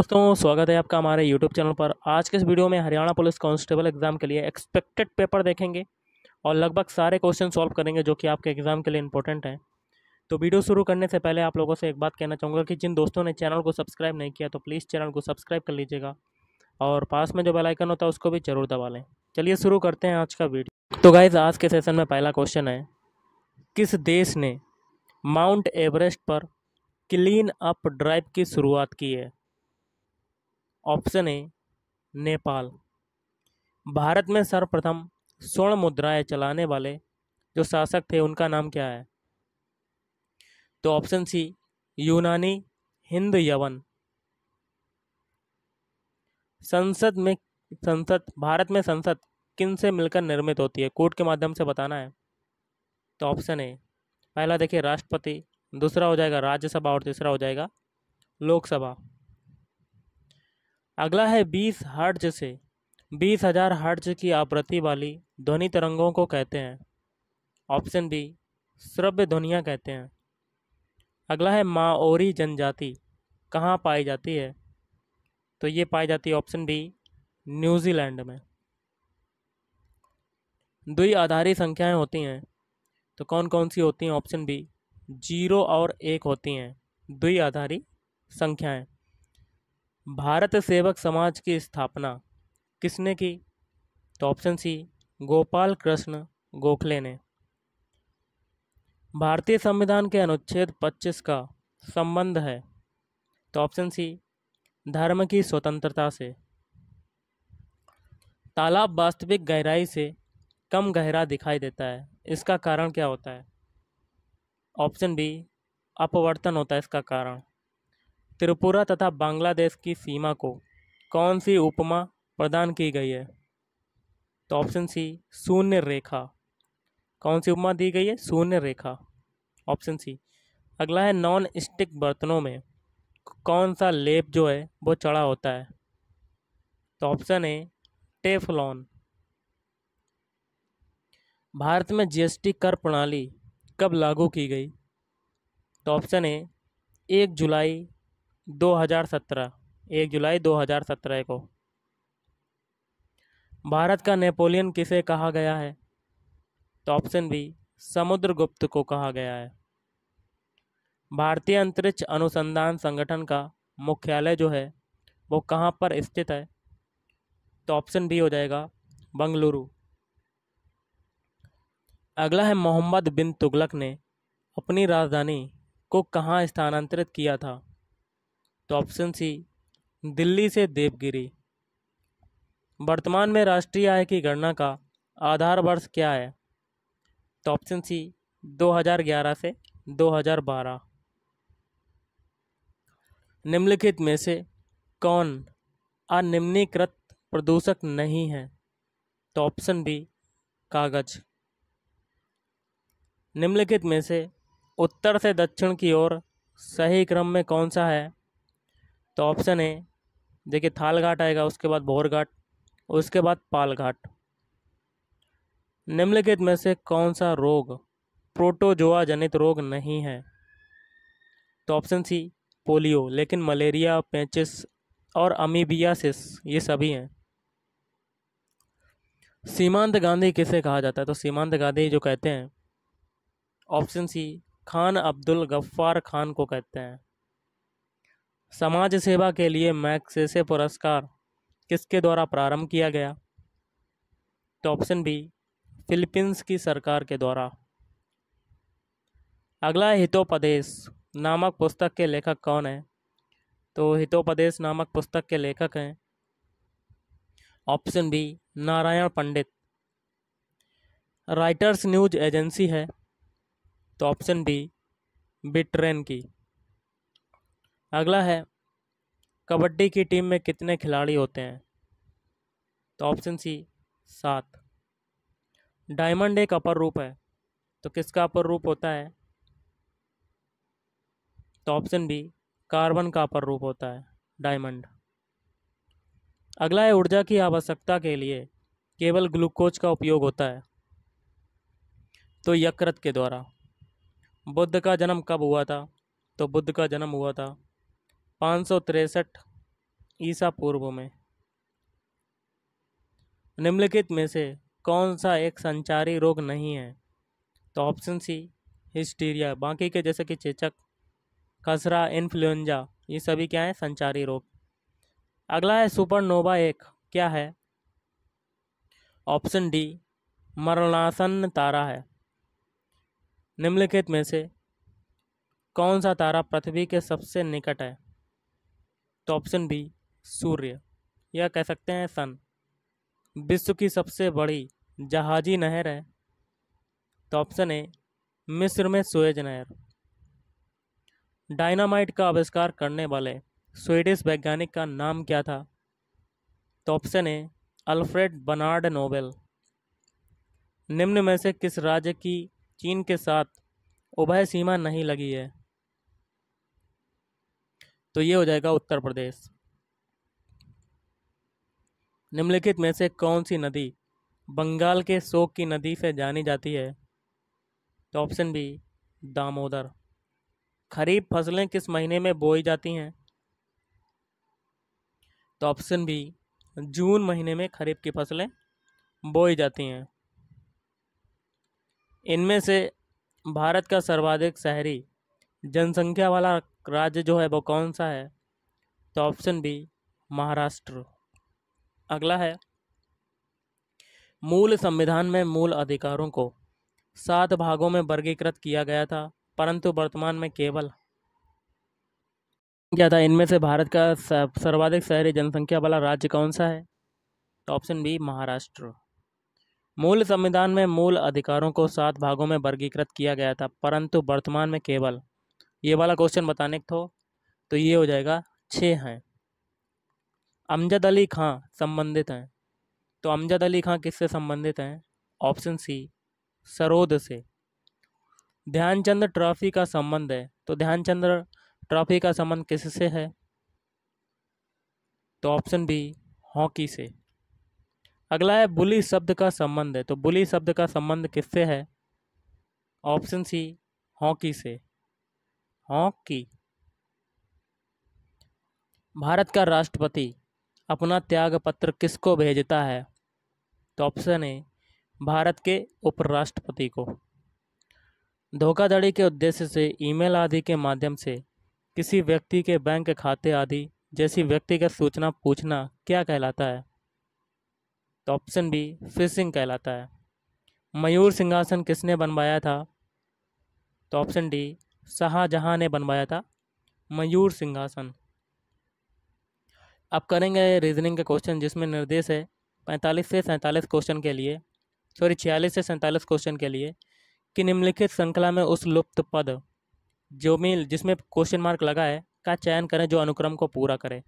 दोस्तों स्वागत है आपका हमारे यूट्यूब चैनल पर आज के इस वीडियो में हरियाणा पुलिस कांस्टेबल एग्ज़ाम के लिए एक्सपेक्टेड पेपर देखेंगे और लगभग सारे क्वेश्चन सॉल्व करेंगे जो कि आपके एग्ज़ाम के लिए इंपॉर्टेंट हैं तो वीडियो शुरू करने से पहले आप लोगों से एक बात कहना चाहूँगा कि जिन दोस्तों ने चैनल को सब्सक्राइब नहीं किया तो प्लीज़ चैनल को सब्सक्राइब कर लीजिएगा और पास में जो बेलाइकन होता है उसको भी ज़रूर दबा लें चलिए शुरू करते हैं आज का वीडियो तो गाइज़ आज के सेशन में पहला क्वेश्चन है किस देश ने माउंट एवरेस्ट पर क्लीन अप ड्राइव की शुरुआत की है ऑप्शन ए नेपाल भारत में सर्वप्रथम स्वर्ण मुद्राएं चलाने वाले जो शासक थे उनका नाम क्या है तो ऑप्शन सी यूनानी हिंद यवन संसद में संसद भारत में संसद किन से मिलकर निर्मित होती है कोर्ट के माध्यम से बताना है तो ऑप्शन ए पहला देखिए राष्ट्रपति दूसरा हो जाएगा राज्यसभा और तीसरा हो जाएगा लोकसभा अगला है बीस हर्ज से बीस हजार हर्ज की आवृत्ति वाली ध्वनि तरंगों को कहते हैं ऑप्शन बी श्रव्य ध्वनियाँ कहते हैं अगला है माओरी जनजाति कहाँ पाई जाती है तो ये पाई जाती है ऑप्शन बी न्यूजीलैंड में दुई आधारी संख्याएं होती हैं तो कौन कौन सी होती हैं ऑप्शन बी जीरो और एक होती हैं दुई आधारी संख्याएं भारत सेवक समाज की स्थापना किसने की तो ऑप्शन सी गोपाल कृष्ण गोखले ने भारतीय संविधान के अनुच्छेद 25 का संबंध है तो ऑप्शन सी धर्म की स्वतंत्रता से तालाब वास्तविक गहराई से कम गहरा दिखाई देता है इसका कारण क्या होता है ऑप्शन बी अपवर्तन होता है इसका कारण त्रिपुरा तथा बांग्लादेश की सीमा को कौन सी उपमा प्रदान की गई है तो ऑप्शन सी शून्य रेखा कौन सी उपमा दी गई है शून्य रेखा ऑप्शन सी अगला है नॉन स्टिक बर्तनों में कौन सा लेप जो है वो चढ़ा होता है तो ऑप्शन ए टेफलॉन भारत में जीएसटी कर प्रणाली कब लागू की गई तो ऑप्शन ए एक जुलाई 2017 एक जुलाई 2017 को भारत का नेपोलियन किसे कहा गया है तो ऑप्शन बी समुद्रगुप्त को कहा गया है भारतीय अंतरिक्ष अनुसंधान संगठन का मुख्यालय जो है वो कहाँ पर स्थित है तो ऑप्शन बी हो जाएगा बंगलुरु अगला है मोहम्मद बिन तुगलक ने अपनी राजधानी को कहाँ स्थानांतरित किया था तो ऑप्शन सी दिल्ली से देवगिरी वर्तमान में राष्ट्रीय आय की गणना का आधार वर्ष क्या है तो ऑप्शन सी 2011 से 2012 निम्नलिखित में से कौन अनिम्नीकृत प्रदूषक नहीं है तो ऑप्शन बी कागज निम्नलिखित में से उत्तर से दक्षिण की ओर सही क्रम में कौन सा है तो ऑप्शन है देखिए थाल घाट आएगा उसके बाद भोर घाट उसके बाद पाल घाट निम्नलिखित में से कौन सा रोग प्रोटोजोआ जनित रोग नहीं है तो ऑप्शन सी पोलियो लेकिन मलेरिया पेंचिस और अमीबियासिस ये सभी हैं सीमांत गांधी किसे कहा जाता है तो सीमांत गांधी जो कहते हैं ऑप्शन सी खान अब्दुल गफ्फार खान को कहते हैं समाज सेवा के लिए मैक्सेसे पुरस्कार किसके द्वारा प्रारंभ किया गया तो ऑप्शन बी फिलीपींस की सरकार के द्वारा अगला हितोपदेश नामक पुस्तक के लेखक कौन है तो हितोपदेश नामक पुस्तक के लेखक हैं option B Narayan Pandit Reuters news agency है तो ऑप्शन बी बिट्रेन की अगला है कबड्डी की टीम में कितने खिलाड़ी होते हैं तो ऑप्शन सी सात डायमंड एक अपर रूप है तो किसका अपर रूप होता है तो ऑप्शन बी कार्बन का अपर रूप होता है डायमंड अगला है ऊर्जा की आवश्यकता के लिए केवल ग्लूकोज का उपयोग होता है तो यकृत के द्वारा बुद्ध का जन्म कब हुआ था तो बुद्ध का जन्म हुआ था पाँच सौ तिरसठ ईसा पूर्व में निम्नलिखित में से कौन सा एक संचारी रोग नहीं है तो ऑप्शन सी हिस्टीरिया बाकी के जैसे कि चेचक कसरा इन्फ्लुएंजा ये सभी क्या है संचारी रोग अगला है सुपरनोवा एक क्या है ऑप्शन डी मरणासन तारा है निम्नलिखित में से कौन सा तारा पृथ्वी के सबसे निकट है तो ऑप्शन बी सूर्य या कह सकते हैं सन विश्व की सबसे बड़ी जहाजी नहर है तो ऑप्शन ए मिस्र में सुएज नहर डायनामाइट का आविष्कार करने वाले स्वीडिश वैज्ञानिक का नाम क्या था तो option A Alfred Bernard Nobel निम्न में से किस राज्य की चीन के साथ उभय सीमा नहीं लगी है तो ये हो जाएगा उत्तर प्रदेश निम्नलिखित में से कौन सी नदी बंगाल के शोक की नदी से जानी जाती है तो ऑप्शन बी दामोदर खरीफ फसलें किस महीने में बोई जाती हैं तो ऑप्शन बी जून महीने में खरीफ की फसलें बोई जाती हैं इनमें से भारत का सर्वाधिक शहरी जनसंख्या वाला राज्य जो है वो कौन सा है तो ऑप्शन बी महाराष्ट्र अगला है मूल संविधान में मूल अधिकारों को सात भागों में वर्गीकृत किया गया था परंतु वर्तमान में केवल क्या था इनमें से भारत का सर्वाधिक शहरी जनसंख्या वाला राज्य कौन सा है तो ऑप्शन बी महाराष्ट्र मूल संविधान में मूल अधिकारों को सात भागों में वर्गीकृत किया गया था परंतु वर्तमान में केवल ये वाला क्वेश्चन बताने को तो, तो ये हो जाएगा छः हैं अमजद अली खां संबंधित हैं तो अमजद अली खां किससे संबंधित हैं ऑप्शन सी सरोद से ध्यानचंद ट्रॉफी का संबंध है तो ध्यानचंद ट्रॉफी का संबंध किससे है तो ऑप्शन बी हॉकी से अगला है बुली शब्द का संबंध है तो बुली शब्द का संबंध किससे है ऑप्शन सी हॉकी से हॉकी भारत का राष्ट्रपति अपना त्याग पत्र किसको भेजता है तो ऑप्शन ए भारत के उपराष्ट्रपति को धोखाधड़ी के उद्देश्य से ईमेल आदि के माध्यम से किसी व्यक्ति के बैंक खाते आदि जैसी व्यक्तिगत सूचना पूछना क्या कहलाता है तो ऑप्शन बी फिशिंग कहलाता है मयूर सिंहासन किसने बनवाया था तो ऑप्शन डी शाहजहाँ ने बनवाया था मयूर सिंहासन अब करेंगे रीजनिंग के क्वेश्चन जिसमें निर्देश है पैंतालीस से सैंतालीस क्वेश्चन के लिए सॉरी छियालीस से सैंतालीस क्वेश्चन के लिए कि निम्नलिखित श्रृंखला में उस लुप्त पद जो मिल जिसमें क्वेश्चन मार्क लगा है का चयन करें जो अनुक्रम को पूरा करे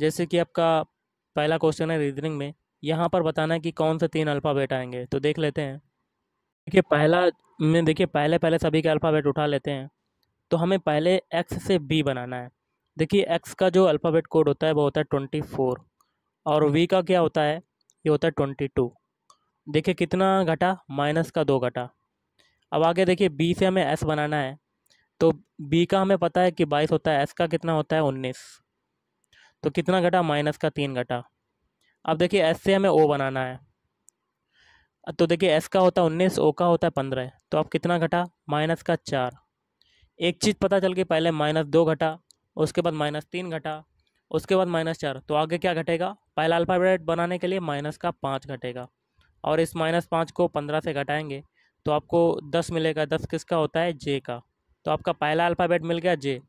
जैसे कि आपका पहला क्वेश्चन है रीजनिंग में यहाँ पर बताना है कि कौन से तीन अल्फ़ाबेट आएंगे तो देख लेते हैं देखिए पहला में देखिए पहले पहले सभी के अल्फ़ाबेट उठा लेते हैं तो हमें पहले एक्स से बी बनाना है देखिए एक्स का जो अल्फ़ाबेट कोड होता है वो होता है ट्वेंटी फोर और वी का क्या होता है ये होता है ट्वेंटी टू देखिए कितना घटा माइनस का दो घटा अब आगे देखिए बी से हमें एस बनाना है तो बी का हमें पता है कि बाईस होता है एस का कितना होता है उन्नीस तो कितना घटा माइनस का तीन घटा अब देखिए एस से हमें ओ बनाना है तो देखिए एस का होता है उन्नीस ओ का होता है पंद्रह तो अब कितना घटा माइनस का चार एक चीज़ पता चल गई पहले माइनस दो घटा उसके बाद माइनस तीन घटा उसके बाद माइनस चार तो आगे क्या घटेगा पहला अल्फ़ाबेट बनाने के लिए माइनस का पाँच घटेगा और इस माइनस पाँच को पंद्रह से घटाएंगे तो आपको दस मिलेगा दस किसका होता है जे का तो आपका पहला अल्फ़ाबेट मिल गया जे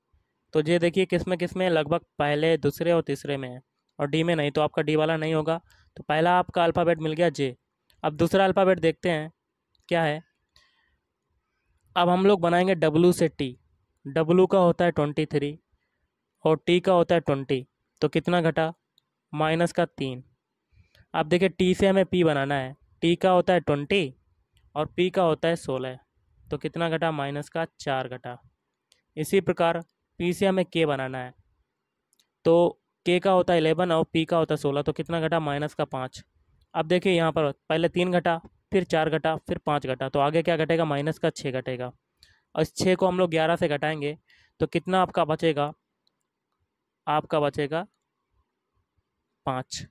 तो जे देखिए किस में किस में लगभग पहले दूसरे और तीसरे में है और डी में नहीं तो आपका डी वाला नहीं होगा तो पहला आपका अल्फ़ाबेट मिल गया जे अब दूसरा अल्फ़ाबेट देखते हैं क्या है अब हम लोग बनाएंगे डब्लू से टी डब्लू का होता है ट्वेंटी थ्री और टी का होता है ट्वेंटी तो कितना घटा माइनस का तीन अब देखिए टी से हमें पी बनाना है टी का होता है ट्वेंटी और पी का होता है सोलह तो कितना घटा माइनस का चार घटा इसी प्रकार पी से हमें के बनाना है तो के का होता है इलेवन और पी का होता है सोलह तो कितना घटा माइनस का पाँच अब देखिए यहाँ पर पहले तीन घटा फिर चार घटा फिर पाँच घटा तो आगे क्या घटेगा माइनस का छः घटेगा और इस छः को हम लोग ग्यारह से घटाएंगे तो कितना आपका बचेगा आपका बचेगा पाँच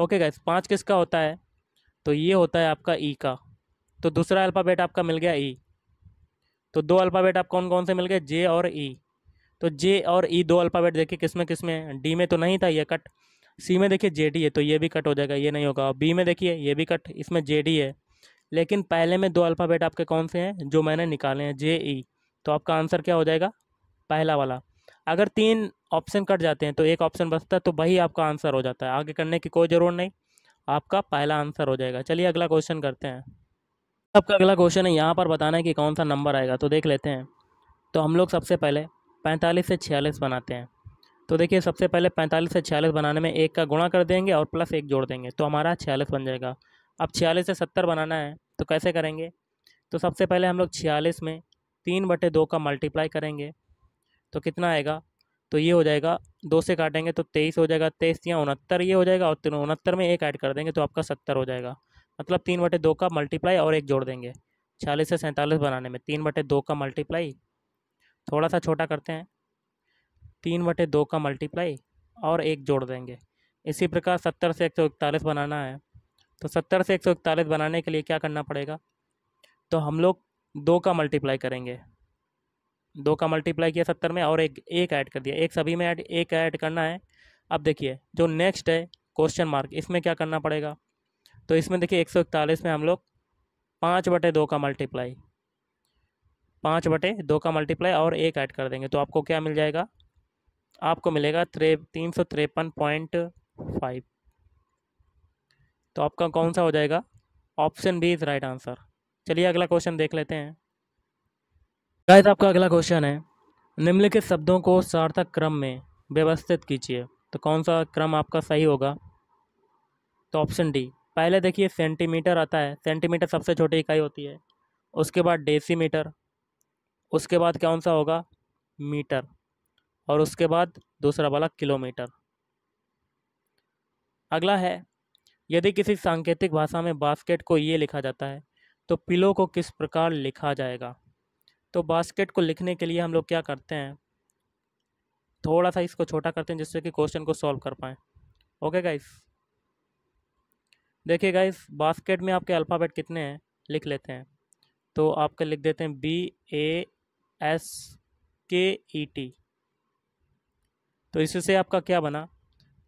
ओके गाइस पाँच किसका होता है तो ये होता है आपका ई e का तो दूसरा अल्फ़ाबेट आपका मिल गया ई e। तो दो अल्फ़ाबेट आप कौन कौन से मिल गए जे और ई e। तो जे और ई दो अल्फ़ाबेट देखिए किस में किस में डी में तो नहीं था ये कट सी में देखिए जे डी है तो ये भी कट हो जाएगा ये नहीं होगा और बी में देखिए ये भी कट इसमें जे डी है लेकिन पहले में दो अल्फ़ाबेट आपके कौन से हैं जो मैंने निकाले हैं जे ई तो आपका आंसर क्या हो जाएगा पहला वाला अगर तीन ऑप्शन कट जाते हैं तो एक ऑप्शन बचता है तो वही आपका आंसर हो जाता है आगे करने की कोई ज़रूरत नहीं आपका पहला आंसर हो जाएगा चलिए अगला क्वेश्चन करते हैं आपका अगला क्वेश्चन है यहाँ पर बताना है कि कौन सा नंबर आएगा तो देख लेते हैं तो हम लोग सबसे पहले पैंतालीस से छियालीस बनाते हैं तो देखिए सबसे पहले पैंतालीस से छियालीस बनाने में एक का गुणा कर देंगे और प्लस एक जोड़ देंगे तो हमारा छियालीस बन जाएगा अब छियालीस से सत्तर बनाना है तो कैसे करेंगे तो सबसे पहले हम लोग छियालीस में तीन बटे दो का मल्टीप्लाई करेंगे तो कितना आएगा तो ये हो जाएगा दो से काटेंगे तो तेईस हो जाएगा तेईस या उनहत्तर ये हो जाएगा और तीन उनहत्तर में एक ऐड कर देंगे तो आपका सत्तर हो जाएगा मतलब तीन बटे दो का मल्टीप्लाई और एक जोड़ देंगे छियालीस से सैंतालीस बनाने में तीन बटे दो का मल्टीप्लाई थोड़ा सा छोटा करते हैं तीन बटे दो का मल्टीप्लाई और एक जोड़ देंगे इसी प्रकार सत्तर से एक सौ इकतालीस बनाना है तो सत्तर से एक सौ इकतालीस बनाने के लिए क्या करना पड़ेगा तो हम लोग दो का मल्टीप्लाई करेंगे दो का मल्टीप्लाई किया सत्तर में और एक एक ऐड कर दिया एक सभी में ऐड एक ऐड करना है अब देखिए जो नेक्स्ट है क्वेश्चन मार्क इसमें क्या करना पड़ेगा तो इसमें देखिए एक सौ इकतालीस में हम लोग पाँच बटे दो का मल्टीप्लाई पाँच बटे दो का मल्टीप्लाई और एक ऐड कर देंगे तो आपको क्या मिल जाएगा आपको मिलेगा त्रे तीन सौ तिरपन पॉइंट फाइव तो आपका कौन सा हो जाएगा option B is right answer चलिए अगला क्वेश्चन देख लेते हैं गाइस आपका अगला क्वेश्चन है निम्नलिखित शब्दों को सार्थक क्रम में व्यवस्थित कीजिए तो कौन सा क्रम आपका सही होगा तो ऑप्शन डी पहले देखिए सेंटीमीटर आता है सेंटीमीटर सबसे छोटी इकाई होती है उसके बाद डेसीमीटर उसके बाद कौन सा होगा मीटर और उसके बाद दूसरा वाला किलोमीटर अगला है यदि किसी सांकेतिक भाषा में बास्केट को ये लिखा जाता है तो पिलो को किस प्रकार लिखा जाएगा तो बास्केट को लिखने के लिए हम लोग क्या करते हैं थोड़ा सा इसको छोटा करते हैं जिससे कि क्वेश्चन को सॉल्व कर पाएँ ओके गाइस देखिए गाइस बास्केट में आपके अल्फ़ाबेट कितने हैं लिख लेते हैं तो आपके लिख देते हैं बी ए एस के ई टी तो इससे आपका क्या बना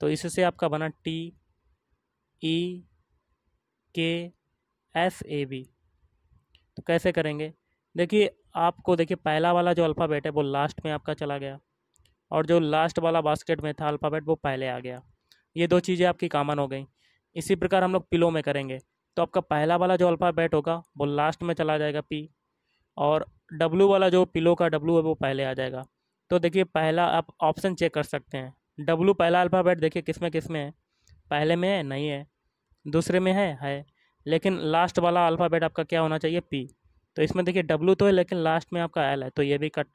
तो इससे आपका बना टी ई के एस ए बी तो कैसे करेंगे देखिए आपको देखिए पहला वाला जो अल्फ़ाबेट है वो लास्ट में आपका चला गया और जो लास्ट वाला बास्केट में था अल्फ़ाबेट वो पहले आ गया ये दो चीज़ें आपकी कामन हो गई इसी प्रकार हम लोग पिलो में करेंगे तो आपका पहला वाला जो अल्फ़ाबेट होगा वो लास्ट में चला जाएगा पी और डब्लू वाला जो पिलो का डब्लू है वो पहले आ जाएगा तो देखिए पहला आप ऑप्शन चेक कर सकते हैं डब्लू पहला अल्फ़ाबेट देखिए किस में किस में है पहले में है नहीं है दूसरे में है है लेकिन लास्ट वाला अल्फ़ाबेट आपका क्या होना चाहिए पी तो इसमें देखिए डब्लू तो है लेकिन लास्ट में आपका एल है तो ये भी कट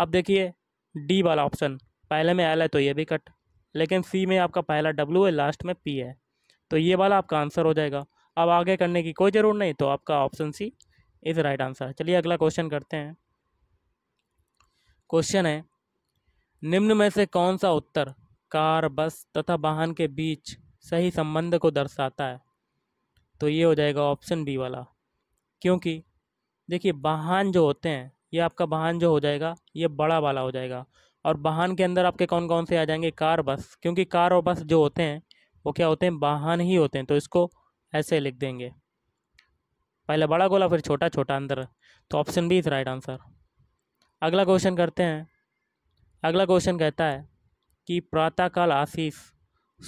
अब देखिए डी वाला ऑप्शन पहले में एल है तो ये भी कट लेकिन सी में आपका पहला डब्लू है लास्ट में पी है तो ये वाला आपका आंसर हो जाएगा अब आगे करने की कोई ज़रूरत नहीं तो आपका option C is right answer चलिए अगला क्वेश्चन करते हैं क्वेश्चन है निम्न में से कौन सा उत्तर कार बस तथा वाहन के बीच सही संबंध को दर्शाता है तो ये हो जाएगा ऑप्शन बी वाला क्योंकि देखिए वाहन जो होते हैं ये आपका वाहन जो हो जाएगा ये बड़ा वाला हो जाएगा और वाहन के अंदर आपके कौन कौन से आ जाएंगे कार बस क्योंकि कार और बस जो होते हैं वो क्या होते हैं वाहन ही होते हैं तो इसको ऐसे लिख देंगे पहले बड़ा गोला फिर छोटा छोटा अंदर तो option B is right answer अगला क्वेश्चन करते हैं अगला क्वेश्चन कहता है कि प्रातःकाल आशीष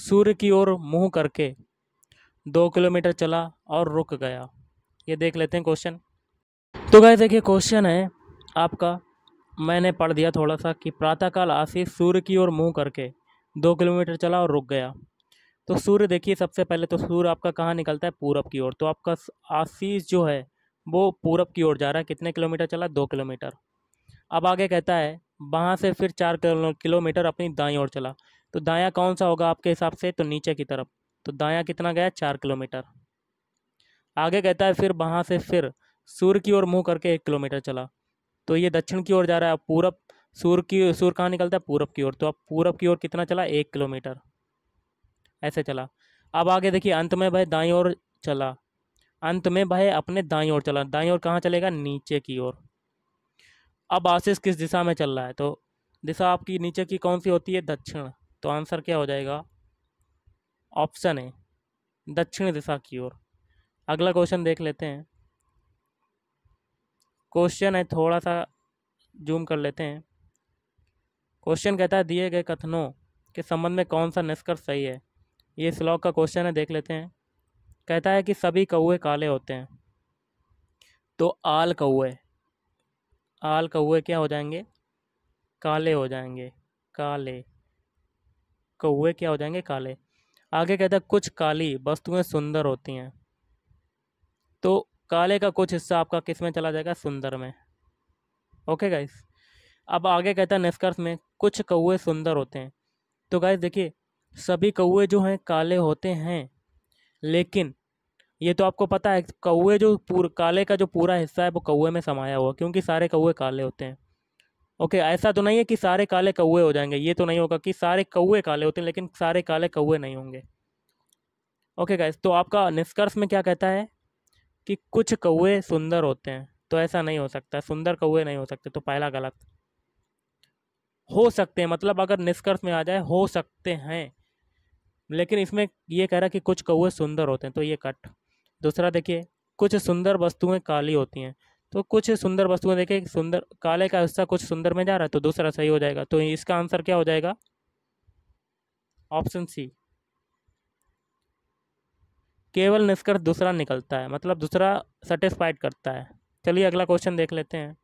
सूर्य की ओर मुंह करके दो किलोमीटर चला और रुक गया ये देख लेते हैं क्वेश्चन तो गए देखिए क्वेश्चन है आपका मैंने पढ़ दिया थोड़ा सा कि प्रातःकाल आशीष सूर्य की ओर मुंह करके दो किलोमीटर चला और रुक गया तो सूर्य देखिए सबसे पहले तो सूर्य आपका कहाँ निकलता है पूरब की ओर तो आपका आशीष जो है वो पूरब की ओर जा रहा है कितने किलोमीटर चला दो किलोमीटर अब आगे कहता है वहाँ से फिर चार किलोमीटर अपनी दाई ओर चला तो दाया कौन सा होगा आपके हिसाब से तो नीचे की तरफ तो दाया कितना गया चार किलोमीटर आगे कहता है फिर वहाँ से फिर सूर्य की ओर मुँह करके एक किलोमीटर चला तो ये दक्षिण की ओर जा रहा है पूरब सूर्य की सूर्य कहाँ निकलता है पूरब की ओर तो अब पूरब की ओर कितना चला एक किलोमीटर ऐसे चला अब आगे देखिए अंत में भाई दाई ओर चला अंत में भाई अपने दाई ओर चला दाई ओर कहाँ चलेगा नीचे की ओर अब आशीष किस दिशा में चल रहा है तो दिशा आपकी नीचे की कौन सी होती है दक्षिण तो आंसर क्या हो जाएगा ऑप्शन है दक्षिण दिशा की ओर अगला क्वेश्चन देख लेते हैं क्वेश्चन है थोड़ा सा जूम कर लेते हैं क्वेश्चन कहता है दिए गए कथनों के संबंध में कौन सा निष्कर्ष सही है ये स्लॉग का क्वेश्चन है देख लेते हैं कहता है कि सभी कौए काले होते हैं तो आल कौए आल कौए क्या हो जाएंगे काले हो जाएंगे काले कौए क्या हो जाएंगे काले आगे कहता है कुछ काली वस्तुएं सुंदर होती हैं तो काले का कुछ हिस्सा आपका किस में चला जाएगा सुंदर में ओके गाइस अब आगे कहता है निष्कर्ष में कुछ कौए सुंदर होते हैं तो गाइस देखिए सभी कौए जो हैं काले होते हैं लेकिन ये तो आपको पता है कौए जो पूरे काले का जो पूरा हिस्सा है वो कौए में समाया हुआ क्योंकि सारे कौए काले होते हैं ओके ऐसा तो नहीं है कि सारे काले कौए हो जाएंगे ये तो नहीं होगा कि सारे कौए काले होते हैं लेकिन सारे काले कौए नहीं होंगे ओके गाइस तो आपका निष्कर्ष में क्या कहता है कि कुछ कौए सुंदर होते हैं तो ऐसा नहीं हो सकता सुंदर कौए नहीं हो सकते तो पहला गलत हो सकते हैं मतलब अगर निष्कर्ष में आ जाए हो सकते हैं लेकिन इसमें ये कह रहा है कि कुछ कौए सुंदर होते हैं तो ये कट दूसरा देखिए कुछ सुंदर वस्तुएं काली होती हैं तो कुछ सुंदर वस्तुएं देखें सुंदर काले का हिस्सा कुछ सुंदर में जा रहा है तो दूसरा सही हो जाएगा तो इसका आंसर क्या हो जाएगा ऑप्शन सी केवल निष्कर्ष दूसरा निकलता है मतलब दूसरा सेटिस्फाइड करता है चलिए अगला क्वेश्चन देख लेते हैं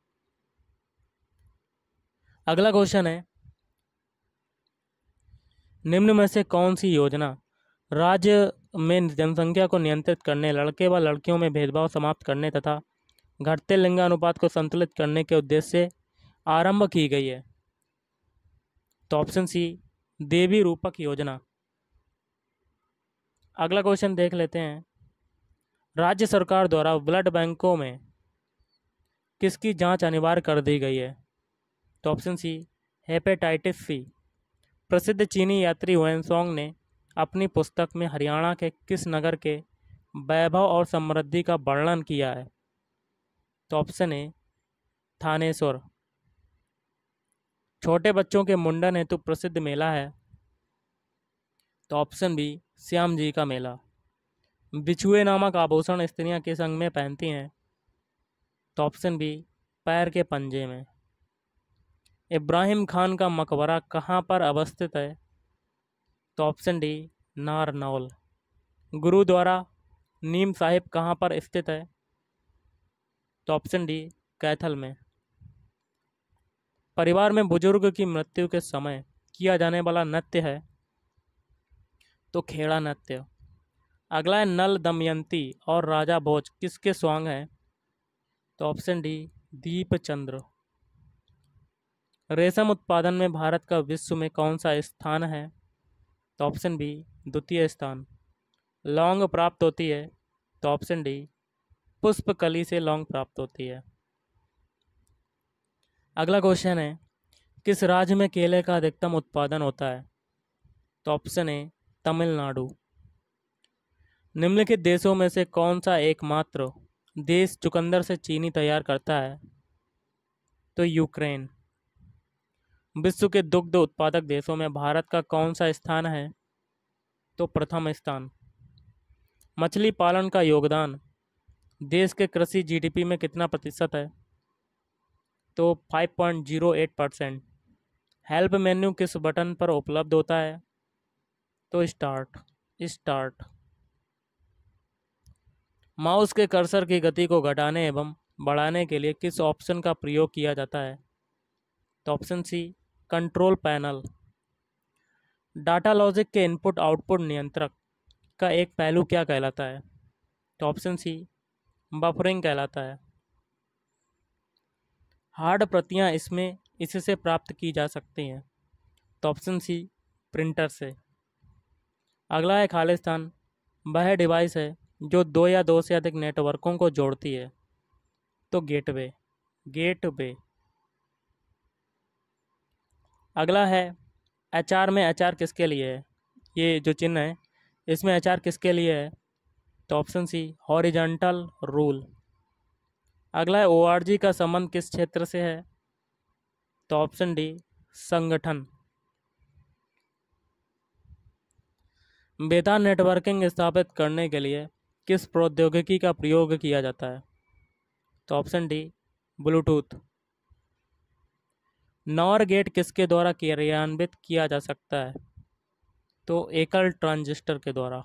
अगला क्वेश्चन है निम्न में से कौन सी योजना राज्य में जनसंख्या को नियंत्रित करने लड़के व लड़कियों में भेदभाव समाप्त करने तथा घटते लिंगानुपात को संतुलित करने के उद्देश्य से आरंभ की गई है तो ऑप्शन सी देवी रूपक योजना अगला क्वेश्चन देख लेते हैं राज्य सरकार द्वारा ब्लड बैंकों में किसकी जांच अनिवार्य कर दी गई है तो ऑप्शन सी हेपेटाइटिस सी प्रसिद्ध चीनी यात्री हुएनसोंग ने अपनी पुस्तक में हरियाणा के किस नगर के वैभव और समृद्धि का वर्णन किया है तो ऑप्शन है थानेश्वर छोटे बच्चों के मुंडन हेतु तो प्रसिद्ध मेला है तो ऑप्शन बी श्याम जी का मेला बिछुए नामक आभूषण स्त्रियां किस अंग में पहनती हैं तो ऑप्शन बी पैर के पंजे में इब्राहिम खान का मकबरा कहाँ पर अवस्थित है तो ऑप्शन डी नारनौल गुरुद्वारा नीम साहिब कहाँ पर स्थित है तो ऑप्शन डी कैथल में परिवार में बुजुर्ग की मृत्यु के समय किया जाने वाला नृत्य है तो खेड़ा नृत्य अगला है नल दमयंती और राजा भोज किसके स्वांग हैं तो ऑप्शन डी दीप चंद्र रेशम उत्पादन में भारत का विश्व में कौन सा स्थान है तो ऑप्शन बी द्वितीय स्थान लौंग प्राप्त होती है तो ऑप्शन डी पुष्प कली से लौंग प्राप्त होती है अगला क्वेश्चन है किस राज्य में केले का अधिकतम उत्पादन होता है तो ऑप्शन है तमिलनाडु निम्नलिखित देशों में से कौन सा एकमात्र देश चुकंदर से चीनी तैयार करता है तो यूक्रेन विश्व के दुग्ध उत्पादक देशों में भारत का कौन सा स्थान है तो प्रथम स्थान मछली पालन का योगदान देश के कृषि जीडीपी में कितना प्रतिशत है तो 5.08 परसेंट हेल्प मेन्यू किस बटन पर उपलब्ध होता है तो स्टार्ट स्टार्ट माउस के कर्सर की गति को घटाने एवं बढ़ाने के लिए किस ऑप्शन का प्रयोग किया जाता है तो option C control panel data logic के इनपुट आउटपुट नियंत्रक का एक पहलू क्या कहलाता है तो ऑप्शन सी बफरिंग कहलाता है हार्ड प्रतियां इसमें इससे प्राप्त की जा सकती हैं तो ऑप्शन सी प्रिंटर से अगला है खालिस्तान वह डिवाइस है जो दो या दो से अधिक नेटवर्कों को जोड़ती है तो गेटवे गेटवे अगला है एचआर में एचआर किसके लिए है ये जो चिन्ह है इसमें एचआर किसके लिए है तो ऑप्शन सी हॉरिजेंटल रूल अगला है ओआरजी का संबंध किस क्षेत्र से है तो ऑप्शन डी संगठन बेटा नेटवर्किंग स्थापित करने के लिए किस प्रौद्योगिकी का प्रयोग किया जाता है तो option D Bluetooth NOR gate किसके द्वारा क्रियान्वित किया जा सकता है तो एकल ट्रांजिस्टर के द्वारा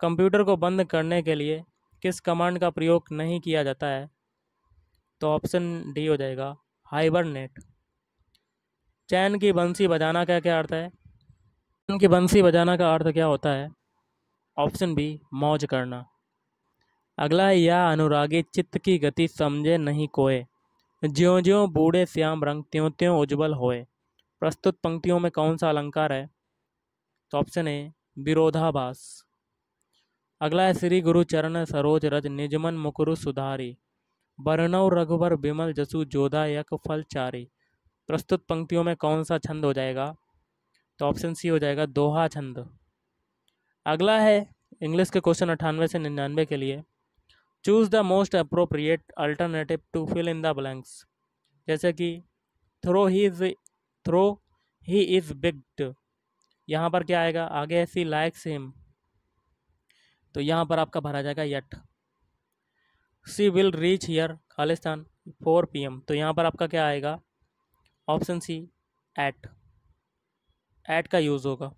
कंप्यूटर को बंद करने के लिए किस कमांड का प्रयोग नहीं किया जाता है तो ऑप्शन डी हो जाएगा हाइबरनेट चैन की बंसी बजाना का क्या अर्थ है चैन की बंसी बजाना का अर्थ क्या होता है ऑप्शन बी मौज करना अगला है या अनुरागी चित्त की गति समझे नहीं कोए ज्यो ज्यो बूढ़े श्याम रंग त्यों त्यों उज्ज्वल होए प्रस्तुत पंक्तियों में कौन सा अलंकार है तो ऑप्शन ए विरोधाभास अगला है श्री गुरु चरण सरोज रज निजमन मुकुरु सुधारी बरनव रघुवर बिमल जसु जोधा यक फल चारी प्रस्तुत पंक्तियों में कौन सा छंद हो जाएगा तो ऑप्शन सी हो जाएगा दोहा छंद अगला है इंग्लिश के क्वेश्चन अठानवे से निन्यानवे के लिए choose the most appropriate alternative to fill in the blanks जैसे कि though he is though he is begged यहाँ पर क्या आएगा आगे ऐसी लाइक्स हिम तो यहाँ पर आपका भरा जाएगा yet she will reach here खालिस्तान फोर पी एम तो यहाँ पर आपका क्या आएगा ऑप्शन सी एट एट का यूज़ होगा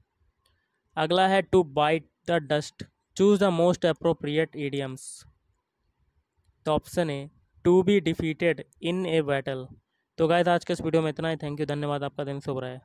अगला है to bite the dust choose the most appropriate idioms तो option A to be defeated in a battle तो गाय आज के इस वीडियो में इतना ही थैंक यू धन्यवाद आपका दिन शुभ है